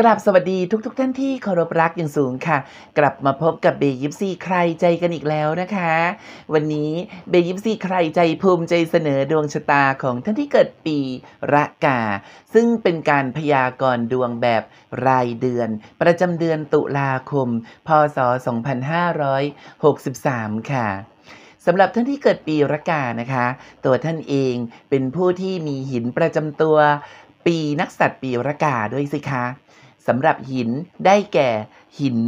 กลับสวัสดีทุกๆทท่านที่เคารพรักอย่างสูงค่ะ กลับมาพบกับเบยิปซีใครใจกันอีกแล้วนะคะ วันนี้เบยิปซีใครใจภูมิใจเสนอดวงชะตาของท่านที่เกิดปีระกา ซึ่งเป็นการพยากรณ์ดวงแบบรายเดือน ประจำเดือนตุลาคม พศ 2563 ค่ะสำหรับท่านที่เกิดปีระกานะคะ ตัวท่านเองเป็นผู้ที่มีหินประจำตัว ปีนักสัตว์ปีระกาด้วยสิคะสำหรับหินได้แก่หิน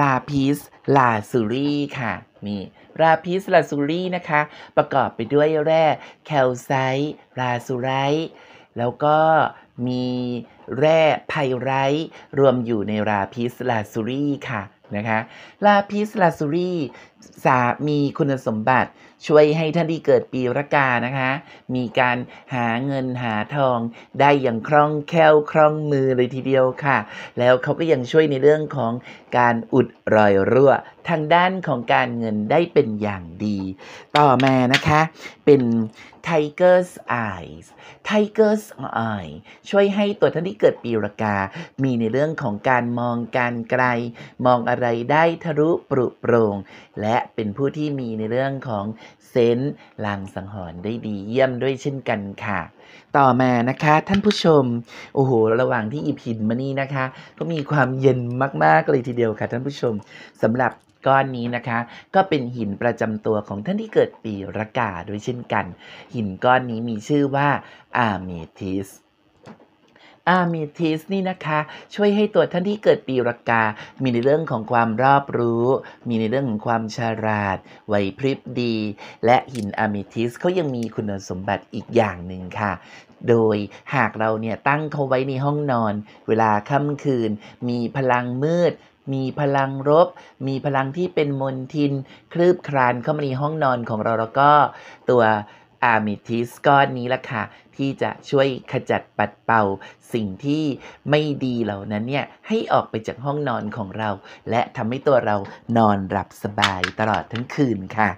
ลาพิสลาซูรีค่ะนี่ลาพิสลาซูรีนะคะ ประกอบไปด้วยแร่แคลไซต์ลาซูไรต์แล้วก็มีแร่ไพไรต์รวมอยู่ในลาพิสลาซูรีค่ะนะคะลาพิสลาซูรีสามีคุณสมบัติช่วยให้ท่านที่เกิดปีรากานะคะ มีการหาเงินหาทอง ได้อย่างคล่องแคล่วคล่องมือเลยทีเดียวค่ะ แล้วเขาก็ยังช่วยในเรื่องของการอุดรอยรั่วทางด้านของการเงินได้เป็นอย่างดี ต่อมานะคะเป็น Tiger's Eyes Tiger's Eye ช่วยให้ตัวท่านที่เกิดปีรากา มีในเรื่องของการมองการไกล มองอะไรได้ทะลุปรุโปรงและและเป็นผู้ที่มีในเรื่องของเซนส์ลางสังหรณ์ได้ดีเยี่ยมด้วยเช่นกันค่ะ ต่อมานะคะท่านผู้ชมโอ้โห ระหว่างที่อีพินมานี่นะคะก็มีความเย็นมากๆเลยทีเดียวค่ะท่านผู้ชมสำหรับก้อนนี้นะคะ ก็เป็นหินประจำตัวของท่านที่เกิดปีรากาด้วยเช่นกันหินก้อนนี้มีชื่อว่าอาเมทิสอามีทิสนี่นะคะช่วยให้ตัวท่านที่เกิดปีรากา มีในเรื่องของความรอบรู้ มีในเรื่องของความฉลาดไหวพริบดี และหินอามีทิสเขายังมีคุณสมบัติอีกอย่างหนึ่งค่ะ โดยหากเราเนี่ยตั้งเขาไว้ในห้องนอน เวลาค่ำคืน มีพลังมืดมีพลังรบมีพลังที่เป็นมนทินคลืบคลานเข้ามาในห้องนอนของเราแล้วก็ตัวอามิทิสก้อนนี้ละค่ะที่จะช่วยขจัดปัดเป่า สิ่งที่ไม่ดีเหล่านั้นเนี่ย ให้ออกไปจากห้องนอนของเรา และทำให้ตัวเรานอนหลับสบายตลอดทั้งคืนค่ะ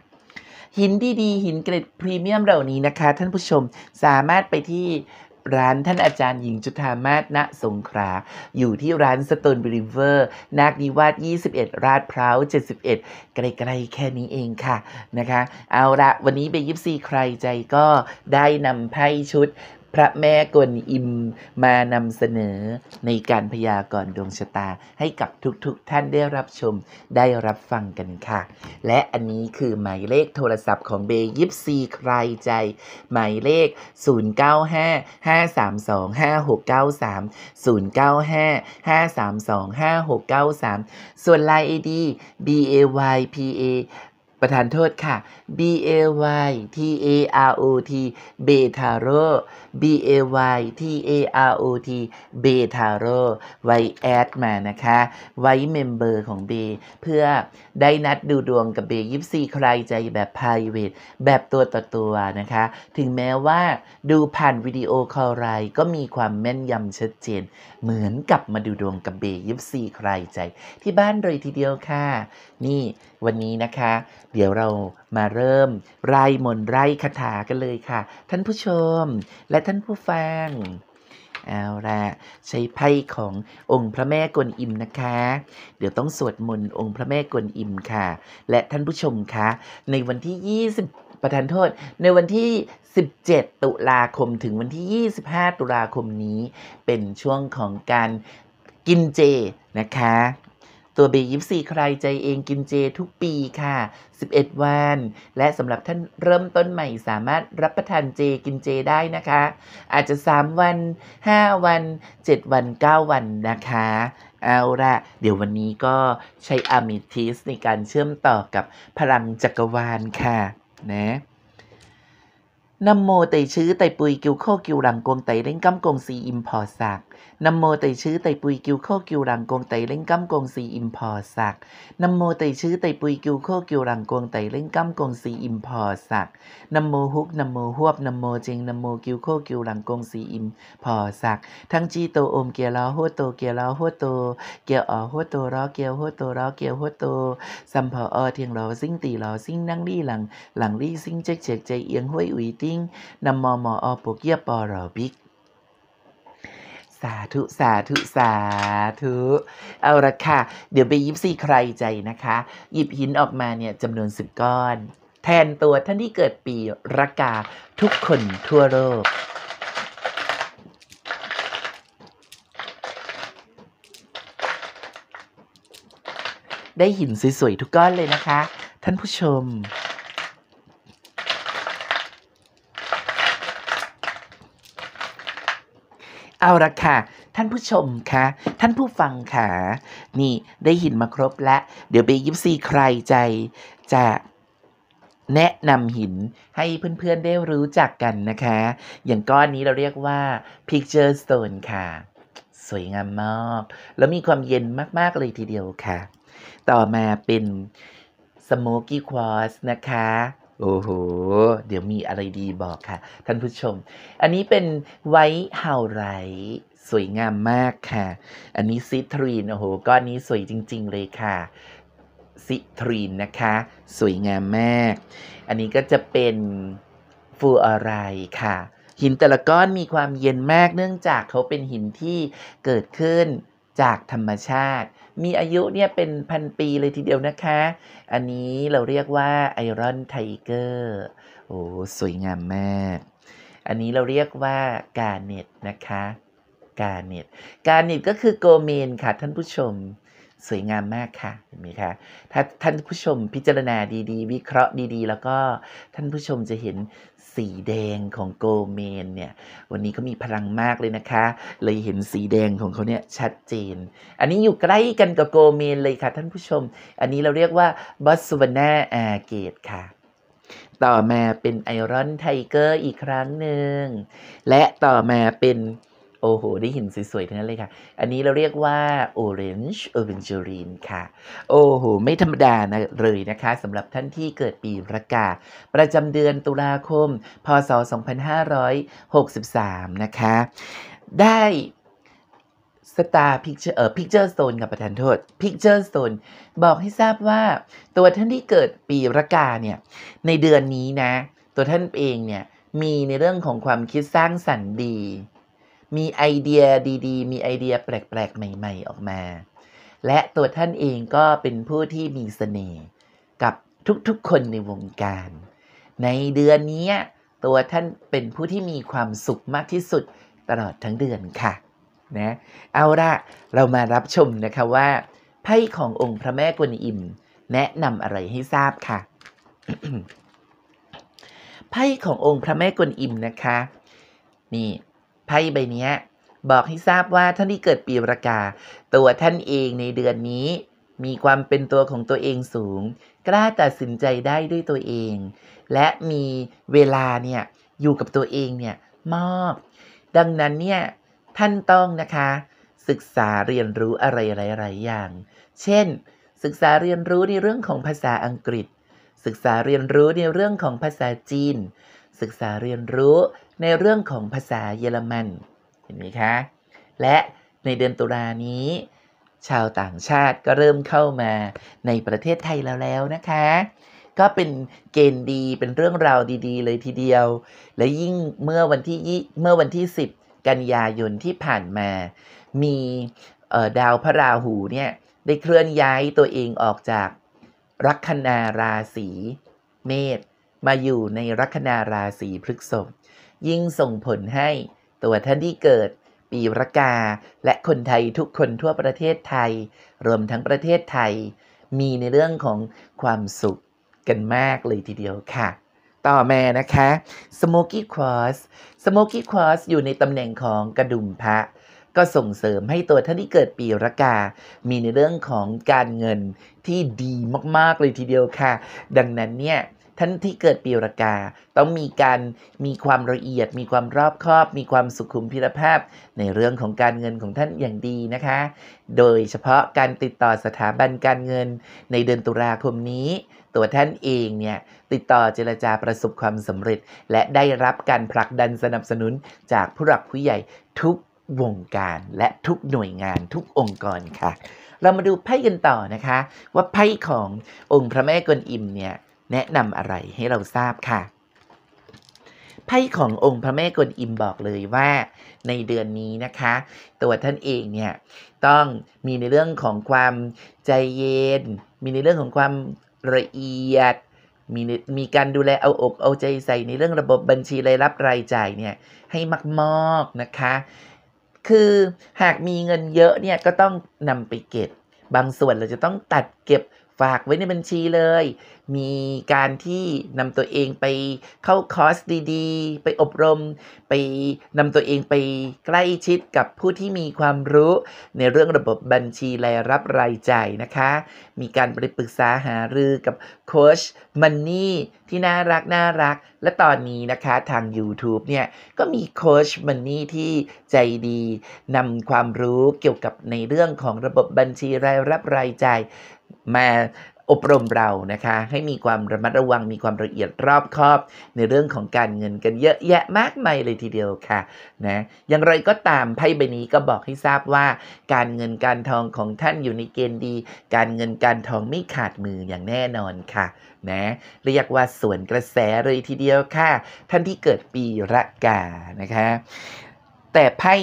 หินดีๆ หินเกรดพรีเมียมเหล่านี้นะคะท่านผู้ชมสามารถไปที่ร้านท่านอาจารย์หญิงจุธามาศณสงขลาอยู่ที่ร้านสโตนบริเวอร์ นาคนิวาส21ราดพร้าว71ไกลๆแค่นี้เองค่ะนะคะ เอาละวันนี้เบยิปซีใครใจก็ได้นำไพ่ชุดพระแม่กวนอิมมานำเสนอในการพยากรณ์ดวงชะตาให้กับทุกๆทท่านได้รับชมได้รับฟังกันค่ะ และอันนี้คือหมายเลขโทรศัพท์ของเบยิปซี ใครใจ หมายเลข 0955325693 0955325693 ส่วนลาย ID BAYPA ประธานโทษค่ะ B A Y T A R O T เบทาโร่ B A Y T A R O T เบทาโร่ไว้แอดมานะคะ ไว้เมมเบอร์ของเบเพื่อได้นัดดูดวงกับเบยิบซีใครใจแบบพายเวท แบบตัวต่อตัวนะคะ ถึงแม้ว่าดูผ่านวิดีโอคอลไรก็มีความแม่นยำชัดเจนเหมือนกับมาดูดวงกับเบยิบซีใครใจ ที่บ้านเลยทีเดียวค่ะ นี่วันนี้นะคะเดี๋ยวเรามาเริ่มไร่มนไร่คาถากันเลยค่ะ ท่านผู้ชมและท่านผู้ฟังเอาละใช้ไพ่ขององค์พระแม่กวนอิมนะคะ เดี๋ยวต้องสวดมนต์องค์พระแม่กวนอิมค่ะ และท่านผู้ชมคะ ในวันที่ 20 ประทานโทษ ในวันที่ 17 ตุลาคมถึงวันที่ 25 ตุลาคมนี้เป็นช่วงของการกินเจนะคะตัวเบยิบสี่ใครใจเองกินเจทุกปีค่ะ 11 วัน และสำหรับท่านเริ่มต้นใหม่สามารถรับประทานเจกินเจได้นะคะ อาจจะ 3 วัน 5 วัน 7 วัน 9 วันนะคะ เอาละเดี๋ยววันนี้ก็ใช้อามิทิสในการเชื่อมต่อกับพลังจักรวาลค่ะ นะนำโมไตชื้อไตปุย กิวโคกิวหลังกวงไตเล่งกั้มกงซีอิมพอสักนโมไตชื้อไตปุยกิวโคกิวรังกงไตเล่งกัมกงสีอิมพอสักนโมไตชื้อไตปุยกิวโคกิวรังกงไตเล่งกัมกงสีอิมพอสักนโมฮุกนโมฮวบนโมเจงนโมกิวโคกิวรังกงสีอิมพอสัก ทั้งจีโตโอมเกียร์ล้อโฮโตเกียร์ล้อโฮโตเกียอ๋อโฮโตร้อเกียร์โฮโตร้อเกียร์โฮโตสัมพออเทียงล้อซิ่งตีล้อซิ่งนั่งลี่หลังหลังลี่ซิ่งเจ๊กเฉกใจเอียงห้วยอุ้ยติ้งนำมมออปกเยียปอรอบิกสาธุ สาธุ สาธุ เอาละค่ะ เดี๋ยวไปยิบซี่ใครใจนะคะ หยิบหินออกมาเนี่ยจำนวนสิบก้อน แทนตัวท่านที่เกิดปีรากาทุกคนทั่วโลก ได้หินสวย ๆ ทุกก้อนเลยนะคะ ท่านผู้ชมเอาละค่ะ ท่านผู้ชมคะท่านผู้ฟังค่ะนี่ได้หินมาครบแล้วเดี๋ยวเบยิปซีใครใจจะแนะนำหินให้เพื่อนๆได้รู้จักกันนะคะ อย่างก้อนนี้เราเรียกว่า picture stone ค่ะ สวยงามมากแล้วมีความเย็นมากๆเลยทีเดียวค่ะ ต่อมาเป็น smoky quartz นะคะโอ้โห เดี๋ยวมีอะไรดีบอกค่ะ ท่านผู้ชม อันนี้เป็นไวท์เฮาไรสวยงามมากค่ะ อันนี้ซิทรีนโอ้โหก้อนนี้สวยจริง ๆเลยค่ะซิทรีนนะคะ สวยงามมาก อันนี้ก็จะเป็นฟูอะไรค่ะ หินแต่ละก้อนมีความเย็นมากเนื่องจากเขาเป็นหินที่เกิดขึ้นจากธรรมชาติมีอายุเนี่ยเป็นพันปีเลยทีเดียวนะคะ อันนี้เราเรียกว่าไอรอนไทเกอร์ โอ้ สวยงามมาก อันนี้เราเรียกว่ากาเน็ตนะคะ กาเน็ต กาเน็ตก็คือโกเมนค่ะท่านผู้ชมสวยงามมากค่ะ เห็นไหมคะ ถ้าท่านผู้ชมพิจารณาดี ๆ วิเคราะห์ดีๆแล้วก็ท่านผู้ชมจะเห็นสีแดงของโกเมนเนี่ย วันนี้เขามีพลังมากเลยนะคะ เลยเห็นสีแดงของเขาเนี่ย ชัดเจน อันนี้อยู่ใกล้กันกับโกเมนเลยค่ะ ท่านผู้ชม อันนี้เราเรียกว่าบอสวานาอาเกตค่ะ ต่อมาเป็นไอรอนไทเกอร์อีกครั้งหนึ่ง และต่อมาเป็นโอ้โห ได้หินสวย ๆ ทั้งนั้นเลยค่ะ อันนี้เราเรียกว่า Orange o r a n g e r i n ค่ะ โอ้โห ไม่ธรรมดานะเลยนะคะสำหรับท่านที่เกิดปีระกา ประจำเดือนตุลาคมพศ2563นะคะ ได้สตาร์พิกเจอร์เอ่อพิกเจอร์โซนกับประธานโทษพิกเจอร์โซนบอกให้ทราบว่าตัวท่านที่เกิดปีรากาเนี่ยในเดือนนี้นะตัวท่านเองเนี่ยมีในเรื่องของความคิดสร้างสรรค์ดีมีไอเดียดี ๆ มีไอเดียแปลก ๆ ใหม่ ๆ ออกมา และตัวท่านเองก็เป็นผู้ที่มีเสน่ห์กับทุกๆ คนในวงการ ในเดือนนี้ ตัวท่านเป็นผู้ที่มีความสุขมากที่สุดตลอดทั้งเดือนค่ะ นะเอาละเรามารับชมนะคะว่าไพ่ขององค์พระแม่กวนอิม แนะนำอะไรให้ทราบค่ะ ไพ่ขององค์พระแม่กวนอิมนะคะ นี่ไพ่ใบนี้บอก ให้ ทราบว่าท่านที่ เกิดปีระกา ตัวท่านเองในเดือนนี้ มีความเป็นตัวของตัวเองสูง กล้าตัดสินใจได้ด้วยตัวเอง และมีเวลา เนี่ยอยู่กับตัวเองเนี่ยมอบดังนั้น เนี่ยท่านต้องนะคะ ศึกษาเรียนรู้อะไรหลาย ๆอย่าง เช่น ศึกษาเรียนรู้ในเรื่องของภาษาอังกฤษ ศึกษาเรียนรู้ในเรื่องของภาษาจีน ศึกษาเรียนรู้ในเรื่องของภาษาเยอรมัน เห็นไหมคะ และในเดือนตุลานี้ ชาวต่างชาติก็เริ่มเข้ามาในประเทศไทยแล้วแล้วนะคะ ก็เป็นเกณฑ์ดี เป็นเรื่องราวดีๆเลยทีเดียว และยิ่งเมื่อวันที่เมื่อวันที่ 10 กันยายนที่ผ่านมา มีดาวพระราหูเนี่ย ได้เคลื่อนย้ายตัวเองออกจากลัคนาราศี เมษ มาอยู่ในลัคนาราศีพฤษภยิ่งส่งผลให้ตัวท่านที่เกิดปีรกา และคนไทยทุกคนทั่วประเทศไทย รวมทั้งประเทศไทย มีในเรื่องของความสุขกันมากเลยทีเดียวค่ะ ต่อแม่นะคะ Smoky Quartz Smoky Quartz อยู่ในตำแหน่งของกระดุมพระ ก็ส่งเสริมให้ตัวท่านที่เกิดปีรกา มีในเรื่องของการเงินที่ดีมากๆเลยทีเดียวค่ะ ดังนั้นเนี่ยท่านที่เกิดปีรากาต้องมีการมีความละเอียดมีความรอบคอบมีความสุขุมพิรภาพในเรื่องของการเงินของท่านอย่างดีนะคะ โดยเฉพาะการติดต่อสถาบันการเงิน ในเดือนตุลาคมนี้ ตัวท่านเองเนี่ยติดต่อเจรจาประสบความสำเร็จ และได้รับการผลักดันสนับสนุนจากผู้หลักผู้ใหญ่ทุกวงการ และทุกหน่วยงานทุกองค์กรค่ะ เรามาดูไพ่กันต่อนะคะว่าไพ่ขององค์พระแม่กวนอิมเนี่ยแนะนำอะไรให้เราทราบค่ะไพ่ขององค์พระแม่กวนอิมบอกเลยว่าในเดือนนี้นะคะ ตัวท่านเองเนี่ย ต้องมีในเรื่องของความใจเย็น มีในเรื่องของความละเอียด มีมีการดูแลเอาอก เอาใจใส่ในเรื่องระบบบัญชีรายรับรายจ่ายเนี่ยให้มากๆนะคะ คือหากมีเงินเยอะเนี่ยก็ต้องนำไปเก็บ บางส่วนเราจะต้องตัดเก็บฝากไว้ในบัญชีเลย มีการที่นำตัวเองไปเข้าคอร์สดีๆ ไปอบรม ไปนำตัวเองไปใกล้ชิดกับผู้ที่มีความรู้ ในเรื่องระบบบัญชีรายรับรายจ่ายนะคะ มีการไปปรึกษาหารือกับโค้ชมันนี่ที่น่ารักน่ารัก และตอนนี้นะคะทาง YouTube เนี่ยก็มีโค้ชมันนี่ที่ใจดีนำความรู้เกี่ยวกับในเรื่องของระบบบัญชีรายรับรายจ่ายมาอบรมเรานะคะให้มีความระมัดระวังมีความละเอียดรอบคอบ ในเรื่องของการเงินกันเยอะแยะมากมายเลยทีเดียวค่ะนะอย่างไรก็ตามไพ่ใบนี้ก็บอกให้ทราบว่าการเงินการทองของท่าน อยู่ในเกณฑ์ดี การเงินการทองไม่ขาดมืออย่างแน่นอนค่ะนะเรียกว่าสวนกระแสเลยทีเดียวค่ะ ท่านที่เกิดปีระกานะคะ แต่ไพ่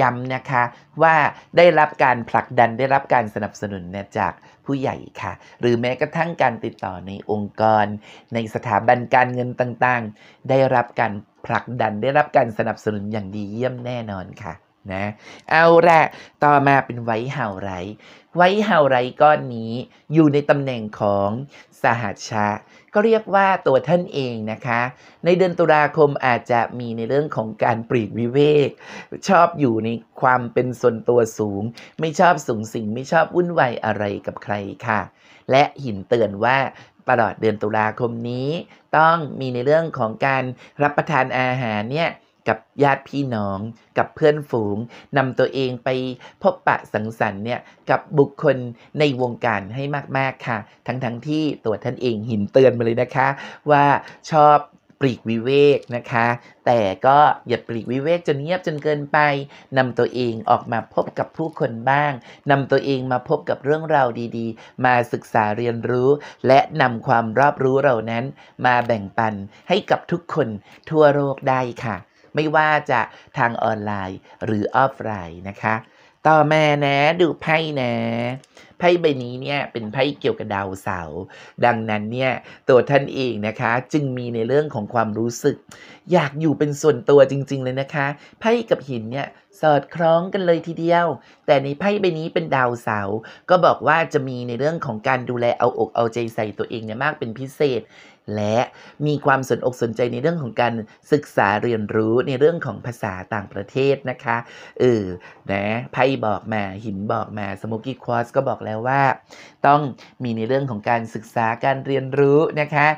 ย้ำนะคะว่าได้รับการผลักดันได้รับการสนับสนุนเนี่ยจากผู้ใหญ่ค่ะ หรือแม้กระทั่งการติดต่อในองค์กร ในสถาบันการเงินต่างๆ ได้รับการผลักดันได้รับการสนับสนุนอย่างดีเยี่ยมแน่นอนค่ะนะเอาละต่อมาเป็นไวเฮาไร ไวเฮาไรก้อนนี้อยู่ในตำแหน่งของสหัชะก็เรียกว่าตัวท่านเองนะคะ ในเดือนตุลาคมอาจจะมีในเรื่องของการปรีดวิเวกชอบอยู่ในความเป็นส่วนตัวสูง ไม่ชอบสูงสิงไม่ชอบวุ่นวายอะไรกับใครค่ะ และหินเตือนว่าตลอดเดือนตุลาคมนี้ ต้องมีในเรื่องของการรับประทานอาหารเนี่ยกับญาติพี่น้อง กับเพื่อนฝูงนำตัวเองไปพบปะสังสรรค์เนี่ยกับบุคคลในวงการให้มากๆค่ะ ทั้งๆทที่ตัวท่านเองหินเตือนมาเลยนะคะ ว่าชอบปลีกวิเวกนะคะ แต่ก็อย่าปลีกวิเวกจนเงียบจนเกินไปนำตัวเองออกมาพบกับผู้คนบ้างนำตัวเองมาพบกับเรื่องราวดี ๆ มาศึกษาเรียนรู้ และนำความรอบรู้เหล่านั้น มาแบ่งปันให้กับทุกคนทั่วโลกได้ค่ะไม่ว่าจะทางออนไลน์หรือออฟไลน์นะคะ ต่อมานะดูไพ่นะ ไพ่ใบนี้เนี่ยเป็นไพ่เกี่ยวกับดาวเสาร์ดังนั้นเนี่ยตัวท่านเองนะคะจึงมีในเรื่องของความรู้สึก อยากอยู่เป็นส่วนตัวจริง ๆ เลยนะคะ ไพ่กับหินเนี่ยสอดคล้องกันเลยทีเดียว แต่ในไพ่ใบนี้เป็นดาวเสาร์ก็บอกว่าจะมีในเรื่องของการดูแลเอาอกเอาใจใส่ตัวเองเนี่ยมากเป็นพิเศษและมีความสนอกสนใจในเรื่องของการศึกษาเรียนรู้ในเรื่องของภาษาต่างประเทศนะคะเออนะไพ่บอกมาหินบอกมาสมุกี้ควอสก็บอกแล้วว่า ต้องมีในเรื่องของการศึกษาการเรียนรู้นะคะ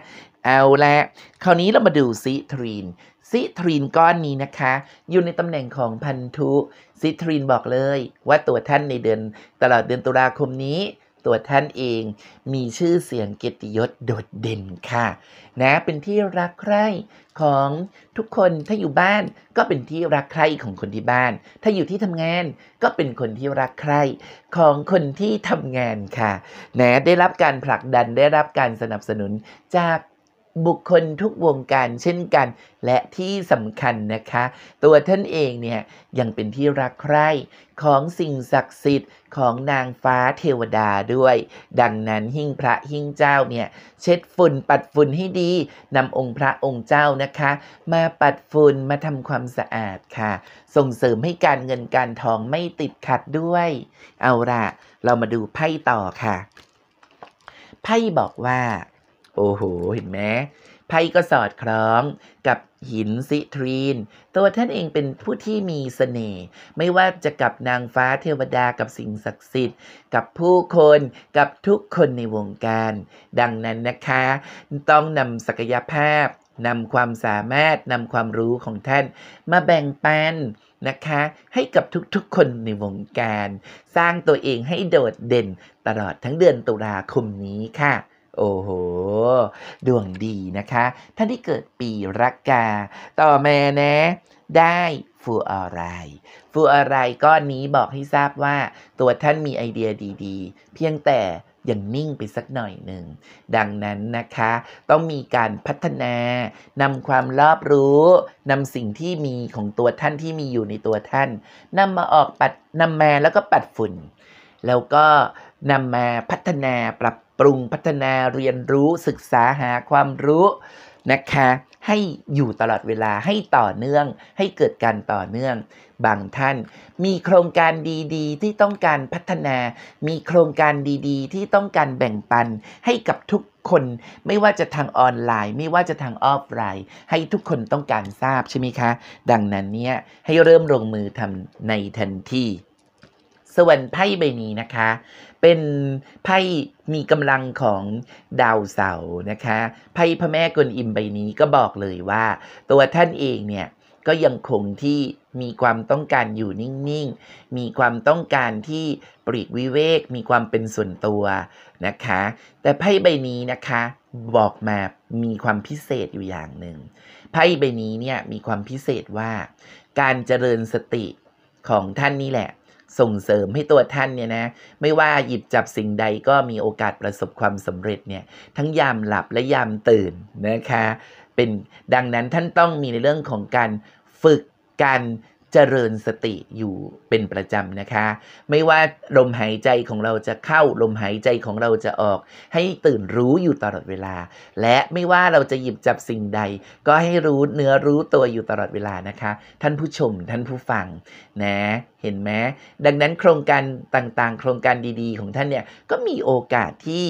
เอาละ คราวนี้เรามาดูซิทรีนซิทรีนก้อนนี้นะคะอยู่ในตำแหน่งของพันธุซิทรีนบอกเลย ว่าตัวท่านในเดือนตลอดเดือนตุลาคมนี้ตัวท่านเองมีชื่อเสียงเกียรติยศโดดเด่นค่ะนะเป็นที่รักใคร่ของทุกคน ถ้าอยู่บ้าน ก็เป็นที่รักใคร่ของคนที่บ้าน ถ้าอยู่ที่ทำงานก็เป็นคนที่รักใคร่ของคนที่ทำงานค่ะนะได้รับการผลักดันได้รับการสนับสนุนจากบุคคลทุกวงการเช่นกันและที่สำคัญนะคะ ตัวท่านเองเนี่ยยังเป็นที่รักใคร่ของสิ่งศักดิ์สิทธิ์ของนางฟ้าเทวดาด้วย ดังนั้นหิ่งพระหิ่งเจ้าเนี่ย เช็ดฝุ่นปัดฝุ่นให้ดีนำองค์พระองค์เจ้านะคะ มาปัดฝุ่นมาทำความสะอาดค่ะ ส่งเสริมให้การเงินการทองไม่ติดขัดด้วย เอาละเรามาดูไพ่ต่อค่ะ ไพ่บอกว่าโอ้โห เห็นไหมไพ่ก็สอดคล้อง กับหินซิทรีน ตัวท่านเองเป็นผู้ที่มีสเสน่ห์ไม่ว่าจะกับนางฟ้าเทวดากับสิ่งศักดิ์สิทธิ์ กับผู้คนกับทุกคนในวงการ ดังนั้นนะคะ ต้องนำศักยภาพนำความสามารถนำความรู้ของท่านมาแบ่งปันนะคะ ให้กับทุกๆคนในวงการ สร้างตัวเองให้โดดเด่นตลอดทั้งเดือนตุลาคมนี้ค่ะโอ้โหดวงดีนะคะ ท่านที่เกิดปีรักกา ต่อมานะได้ฟูอะไร ฟูอะไรก้อนนี้บอกให้ทราบว่าตัวท่านมีไอเดียดี ๆ เพียงแต่ยังนิ่งไปสักหน่อยหนึ่งดังนั้นนะคะ ต้องมีการพัฒนานำความรอบรู้นำสิ่งที่มีของตัวท่านที่มีอยู่ในตัวท่านนำมาออกปัดนำมาแล้วก็ปัดฝุ่น แล้วก็นำมาพัฒนาปรับปรุงพัฒนาเรียนรู้ศึกษาหาความรู้นะคะ ให้อยู่ตลอดเวลาให้ต่อเนื่อง ให้เกิดการต่อเนื่อง บางท่านมีโครงการดีๆ ที่ต้องการพัฒนา มีโครงการดีๆ ที่ต้องการแบ่งปัน ให้กับทุกคน ไม่ว่าจะทางออนไลน์ ไม่ว่าจะทางออฟไลน์ ให้ทุกคนต้องการทราบใช่ไหมคะ ดังนั้นเนี่ยให้เริ่มลงมือทำในทันทีส่วนไพ่ใบนี้นะคะเป็นไพ่มีกำลังของดาวเสาร์นะคะไพ่พระแม่กวนอิมใบนี้ก็บอกเลยว่า ตัวท่านเองเนี่ยก็ยังคงที่มีความต้องการอยู่นิ่ง ๆ มีความต้องการที่ปลีกวิเวกมีความเป็นส่วนตัวนะคะ แต่ไพ่ใบนี้นะคะบอกมามีความพิเศษอยู่อย่างหนึ่งไพ่ใบนี้เนี่ยมีความพิเศษว่าการเจริญสติของท่านนี่แหละส่งเสริมให้ตัวท่านเนี่ยนะ ไม่ว่าหยิบจับสิ่งใดก็มีโอกาสประสบความสำเร็จเนี่ย ทั้งยามหลับและยามตื่นนะคะ เป็นดังนั้นท่านต้องมีในเรื่องของการฝึกการเจริญสติอยู่เป็นประจำนะคะ ไม่ว่าลมหายใจของเราจะเข้าลมหายใจของเราจะออก ให้ตื่นรู้อยู่ตลอดเวลา และไม่ว่าเราจะหยิบจับสิ่งใด ก็ให้รู้เนื้อรู้ตัวอยู่ตลอดเวลานะคะ ท่านผู้ชมท่านผู้ฟังนะเห็นไหมดังนั้นโครงการต่างๆ โครงการดี ๆ ของท่านเนี่ยก็มีโอกาสที่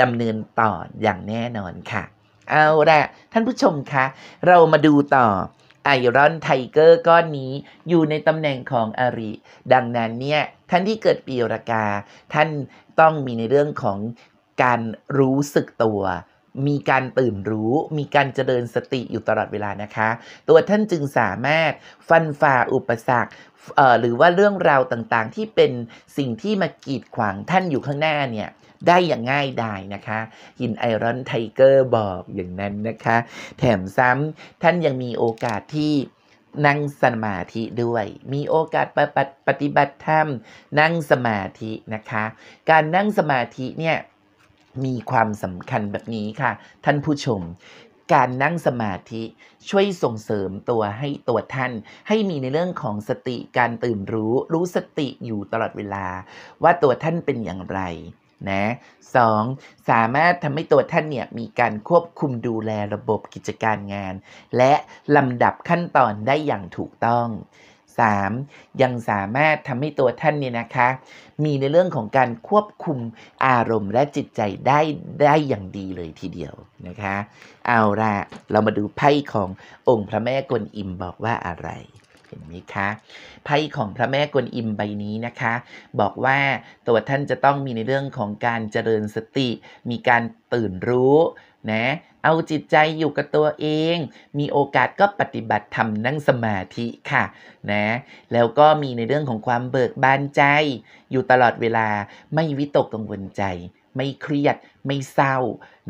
ดำเนินต่ออย่างแน่นอนค่ะเอาละท่านผู้ชมคะเรามาดูต่อไอรอนไทเกอร์ก้อนนี้อยู่ในตำแหน่งของอริ ดังนั้นเนี่ย ท่านที่เกิดปีรากาท่านต้องมีในเรื่องของการรู้สึกตัว มีการตื่นรู้ มีการเจริญสติอยู่ตลอดเวลานะคะ ตัวท่านจึงสามารถฟันฝ่าอุปสรรคหรือว่าเรื่องราวต่างๆ ที่เป็นสิ่งที่มากีดขวางท่านอยู่ข้างหน้าเนี่ยได้อย่างง่ายดายนะคะหินไอรอนไทเกอร์บอกอย่างนั้นนะคะ แถมซ้ำท่านยังมีโอกาสที่นั่งสมาธิด้วย มีโอกาสปปปฏิบัติธรรมนั่งสมาธินะคะ การนั่งสมาธิเนี่ยมีความสำคัญแบบนี้ค่ะ ท่านผู้ชม การนั่งสมาธิช่วยส่งเสริมตัวให้ตัวท่านให้มีในเรื่องของสติการตื่นรู้รู้สติอยู่ตลอดเวลา ว่าตัวท่านเป็นอย่างไรนะสองสามารถทำให้ตัวท่านเนี่ยมีการควบคุมดูแลระบบกิจการงาน และลำดับขั้นตอนได้อย่างถูกต้อง 3. ยังสามารถทำให้ตัวท่านเนี่ยนะคะ มีในเรื่องของการควบคุมอารมณ์และจิตใจได้ได้อย่างดีเลยทีเดียวนะคะเอาละเรามาดูไพ่ขององค์พระแม่กวนอิมบอกว่าอะไรเห็นไหมคะไพ่ของพระแม่กวนอิมใบนี้นะคะ บอกว่าตัวท่านจะต้องมีในเรื่องของการเจริญสติ มีการตื่นรู้นะเอาจิตใจอยู่กับตัวเอง มีโอกาสก็ปฏิบัติธรรมนั่งสมาธิค่ะนะแล้วก็มีในเรื่องของความเบิกบานใจ อยู่ตลอดเวลาไม่วิตกกังวลใจ ไม่เครียด ไม่เศร้า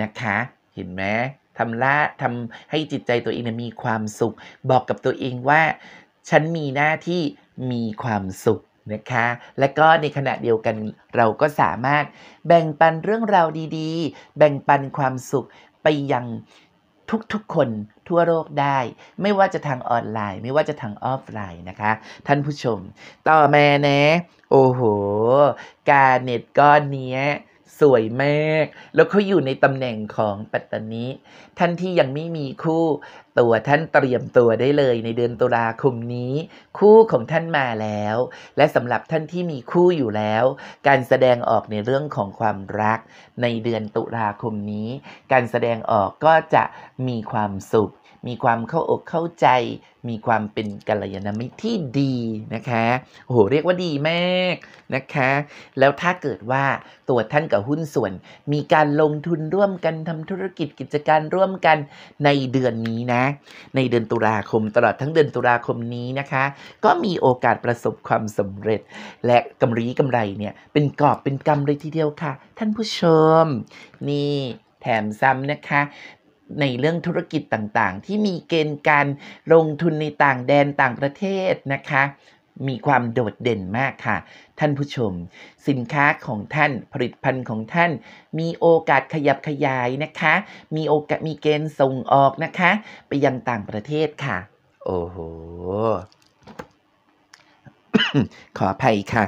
นะคะ เห็นไหมทำละทำให้จิตใจตัวเองมีความสุข บอกกับตัวเองว่าฉันมีหน้าที่มีความสุขนะคะ และก็ในขณะเดียวกันเราก็สามารถแบ่งปันเรื่องราวดีๆ แบ่งปันความสุขไปยังทุกๆคนทั่วโลกได้ไม่ว่าจะทางออนไลน์ไม่ว่าจะทางออฟไลน์นะคะ ท่านผู้ชมต่อมานะโอ้โห การเน็ตก้อนนี้สวยมาก แล้วเขาอยู่ในตำแหน่งของปัตตานีท่านที่ยังไม่มีคู่ตัวท่านเตรียมตัวได้เลย ในเดือนตุลาคมนี้ คู่ของท่านมาแล้ว และสำหรับท่านที่มีคู่อยู่แล้ว การแสดงออกในเรื่องของความรัก ในเดือนตุลาคมนี้ การแสดงออกก็จะมีความสุขมีความเข้าอกเข้าใจ มีความเป็นกัลยาณมิตรที่ดีนะคะโอ้โหเรียกว่าดีมากนะคะ แล้วถ้าเกิดว่าตัวท่านกับหุ้นส่วนมีการลงทุนร่วมกันทำธุรกิจกิจการร่วมกันในเดือนนี้นะ ในเดือนตุลาคมตลอดทั้งเดือนตุลาคมนี้นะคะ ก็มีโอกาสประสบความสำเร็จ และกำไรกำไรเนี่ยเป็นกอบเป็นกำไรทีเดียวค่ะ ท่านผู้ชมนี่แถมซ้ำนะคะในเรื่องธุรกิจต่างๆ ที่มีเกณฑ์การลงทุนในต่างแดนต่างประเทศนะคะ มีความโดดเด่นมากค่ะ ท่านผู้ชมสินค้าของท่านผลิตภัณฑ์ของท่าน มีโอกาสขยับขยายนะคะ มีโอกาสมีเกณฑ์ส่งออกนะคะ ไปยังต่างประเทศค่ะโอ้โหขออภัยค่ะ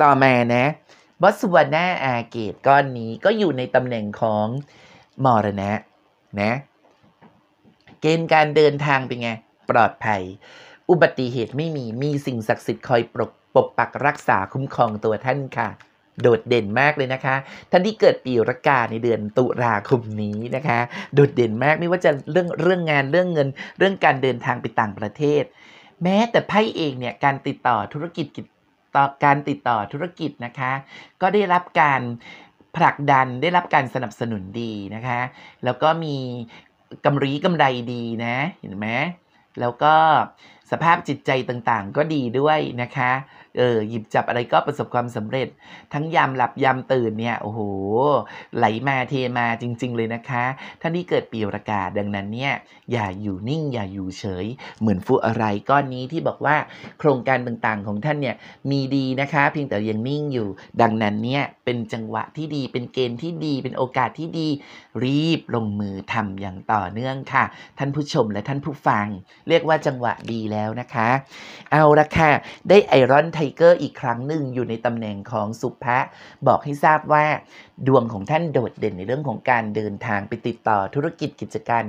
ต่อมานะบอสวานาอาเกตก้อนนี้ ก็อยู่ในตำแหน่งของมรณะนะเกณฑ์การเดินทางเป็นไงปลอดภัย อุบัติเหตุไม่มีมีสิ่งศักดิ์สิทธิ์คอยปกปกปักรักษาคุ้มครองตัวท่านค่ะ โดดเด่นมากเลยนะคะท่านที่เกิดปีรกาในเดือนตุลาคมนี้นะคะ โดดเด่นมากไม่ว่าจะเรื่องเรื่องงานเรื่องเงิน เรื่องการเดินทางไปต่างประเทศ แม้แต่ไพ่เองเนี่ยการติดต่อธุรกิจต่อการติดต่อธุรกิจนะคะ ก็ได้รับการผลักดันได้รับการสนับสนุนดีนะคะ แล้วก็มีกำรีกำไรดีนะ เห็นไหมแล้วก็สภาพจิตใจต่าง ๆ ก็ดีด้วยนะคะเออหยิบจับอะไรก็ประสบความสำเร็จ ทั้งยามหลับยามตื่นเนี่ยโอ้โห ไหลมาเทมาจริง ๆ เลยนะคะ ท่านี้เกิดปีรากาดังนั้นเนี่ยอย่าอยู่นิ่งอย่าอยู่เฉย เหมือนฟูอะไรก้อนนี้ที่บอกว่าโครงการต่างๆ ของท่านเนี่ยมีดีนะคะ เพียงแต่ยังนิ่งอยู่ ดังนั้นเนี่ยเป็นจังหวะที่ดีเป็นเกณฑ์ที่ดีเป็นโอกาสที่ดีรีบลงมือทำอย่างต่อเนื่องค่ะ ท่านผู้ชมและท่านผู้ฟัง เรียกว่าจังหวะดีแล้วนะคะ เอาละค่ะ ได้ไอรอนไทเกอร์อีกครั้งหนึ่งอยู่ในตำแหน่งของสุภะบอกให้ทราบว่าดวงของท่านโดดเด่นในเรื่องของการเดินทางไปติดต่อธุรกิจกิจการ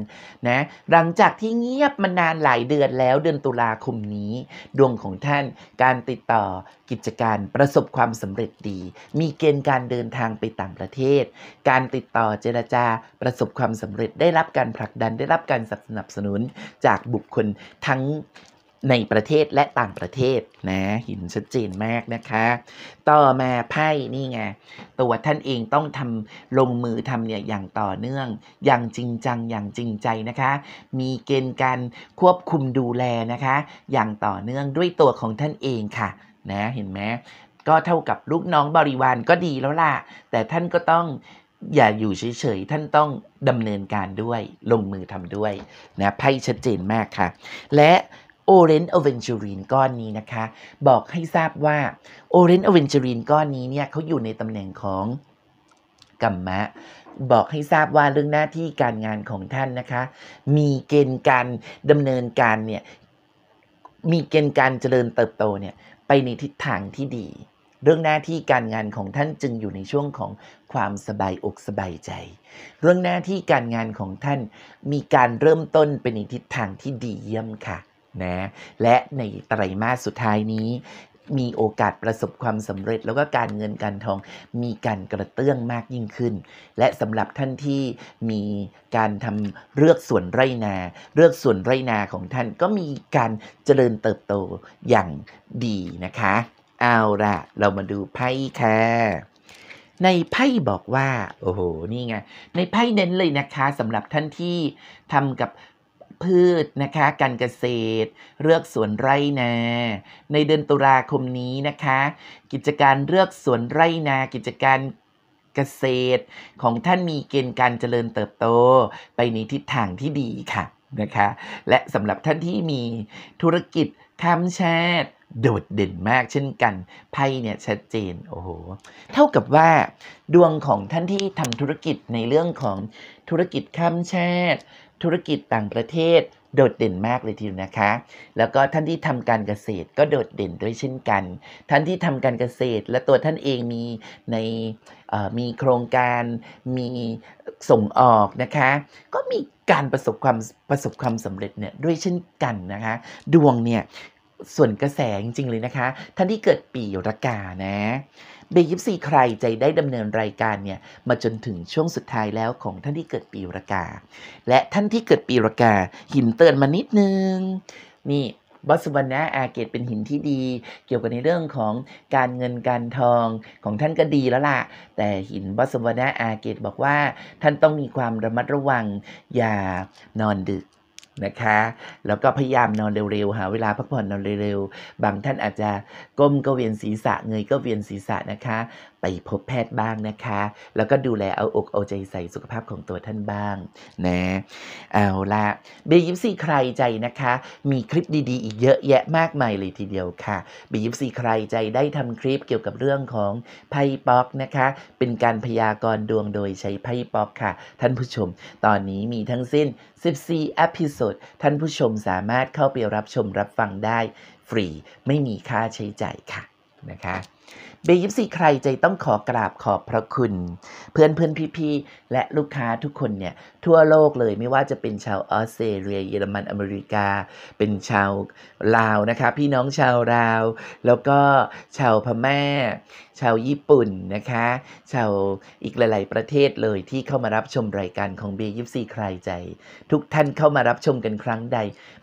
นะหลังจากที่เงียบมานานหลายเดือนแล้วเดือนตุลาคมนี้ ดวงของท่านการติดต่อกิจการ ประสบความสำเร็จดี มีเกณฑ์การเดินทางไปต่างประเทศ การติดต่อเจรจาประสบความสำเร็จได้รับการผลักดันได้รับการสนับสนุนจากบุคคลทั้งในประเทศและต่างประเทศนะเห็นชัดเจนมากนะคะ ต่อมาไพ่นี่ไงตัวท่านเองต้องทำลงมือทำเนี่ยอย่างต่อเนื่องอย่างจริงจังอย่างจริงใจนะคะ มีเกณฑ์การควบคุมดูแลนะคะ อย่างต่อเนื่องด้วยตัวของท่านเองค่ะนะเห็นไหมก็เท่ากับลูกน้องบริวารก็ดีแล้วล่ะแต่ท่านก็ต้องอย่าอยู่เฉยๆท่านต้องดำเนินการด้วยลงมือทำด้วยนะไพ่ชัดเจนมากค่ะ และ Orange a v e n t จ r i n นก้อนนี้นะคะบอกให้ทราบว่า Orange a v e n t จ r i n นก้อนนี้เนี่ยเขาอยู่ในตำแหน่งของกัมมะบอกให้ทราบว่าเรื่องหน้าที่การงานของท่านนะคะ มีเกณฑ์การดำเนินการเนี่ยมีเกณฑ์การเจริญเติบโตเนี่ยไปในทิศทางที่ดี เรื่องหน้าที่การงานของท่านจึงอยู่ในช่วงของความสบายอกสบายใจ เรื่องหน้าที่การงานของท่านมีการเริ่มต้นไปในทิศทางที่ดีเยี่ยมค่ะนะและในไตรมาสสุดท้ายนี้ มีโอกาสประสบความสำเร็จแล้วก็การเงินการทองมีการกระเตื้องมากยิ่งขึ้น และสำหรับท่านที่มีการทำเลือกส่วนไรนา เลือกส่วนไรนาของท่านก็มีการเจริญเติบโตอย่างดีนะคะ เอาล่ะเรามาดูไพ่ค่ะในไพ่บอกว่าโอ้โหนี่ไงในไพ่เน้นเลยนะคะสำหรับท่านที่ทำกับพืชนะคะการเกษตรเลือกสวนไร่นา ในเดือนตุลาคมนี้นะคะ กิจการเลือกสวนไร่นา กิจการเกษตรของท่านมีเกณฑ์การเจริญเติบโตไปในทิศทางที่ดีค่ะนะคะ และสำหรับท่านที่มีธุรกิจค้ำชทโดดเด่นมากเช่นกันไพ่เนี่ยชัดเจนโอ้โหเท่ากับว่าดวงของท่านที่ทำธุรกิจในเรื่องของธุรกิจค้ามชทธุรกิจต่างประเทศโดดเด่นมากเลยทีเดียวนะคะ แล้วก็ท่านที่ทำการเกษตรก็โดดเด่นด้วยเช่นกัน ท่านที่ทำการเกษตร และตัวท่านเองมีในมีโครงการมีส่งออกนะคะ ก็มีการประสบความประสบความสำเร็จเนี่ยด้วยเช่นกันนะคะ ดวงเนี่ยส่วนกระแสจริงๆเลยนะคะ ท่านที่เกิดปีรกานะเยิปซีใครใจได้ดำเนินรายการเนี่ยมาจนถึงช่วงสุดท้ายแล้วของท่านที่เกิดปีรากา และท่านที่เกิดปีรากาหินเตือนมานิดนึงนี่บัสวรรณะอาเกตเป็นหินที่ดีเกี่ยวกับในเรื่องของการเงินการทองของท่านก็ดีแล้วล่ะแต่หินบัสวรรณะอาเกตบอกว่าท่านต้องมีความระมัดระวังอย่านอนดึกนะคะแล้วก็พยายามนอนเร็วๆ หาเวลาพักผ่อนนอนเร็วๆ บางท่านอาจจะก้มก็เวียนศีรษะ เงยก็เวียนศีรษะนะคะ ไปพบแพทย์บ้างนะคะ แล้วก็ดูแลเอาอกเอาใจใส่สุขภาพของตัวท่านบ้างนะ เอาละเบยิปซีใครใจนะคะมีคลิปดีๆอีกเยอะแยะมากมายเลยทีเดียวค่ะเบยิปซีใครใจได้ทำคลิปเกี่ยวกับเรื่องของไพ่ป๊อกนะคะ เป็นการพยากรณ์ดวงโดยใช้ไพ่ป๊อกค่ะ ท่านผู้ชม ตอนนี้มีทั้งสิ้น14อพิโซดท่านผู้ชมสามารถเข้าไปรับชมรับฟังได้ ฟรี ไม่มีค่าใช้จ่ายค่ะนะคะเบยิปซีใครใจต้องขอกราบขอบพระคุณ เพื่อนเพื่อนพี่ๆและลูกค้าทุกคนเนี่ยทั่วโลกเลยไม่ว่าจะเป็นชาวออสเตรเลียเยอรมันอเมริกา เป็นชาวลาวนะคะ พี่น้องชาวลาว แล้วก็ชาวพม่าชาวญี่ปุ่นนะคะชาวอีกหลาย ๆ ประเทศเลยที่เข้ามารับชมรายการของเบยิปซีใครใจ ทุกท่านเข้ามารับชมกันครั้งใด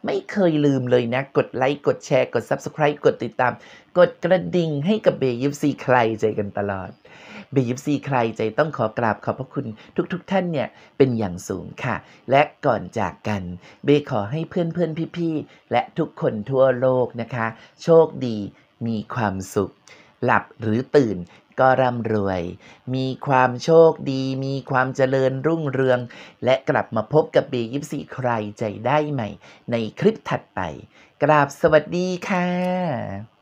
ไม่เคยลืมเลยนะ กดไลค์กดแชร์กด Subscribe กดติดตาม กดกระดิ่งให้กับเบยยิบซีใครใจกันตลอดเบยิบซีใครใจต้องขอกราบขอบพระคุณทุกๆทท่านเนี่ยเป็นอย่างสูงค่ะ และก่อนจากกันเบขอให้เพื่อนเพื่อนพี่ๆและทุกคนทั่วโลกนะคะ โชคดีมีความสุข หลับหรือตื่นก็ร่ำรวย มีความโชคดี มีความเจริญรุ่งเรือง และกลับมาพบกับเบยิบซีใครใจได้ใหม่ ในคลิปถัดไป กราบสวัสดีค่ะ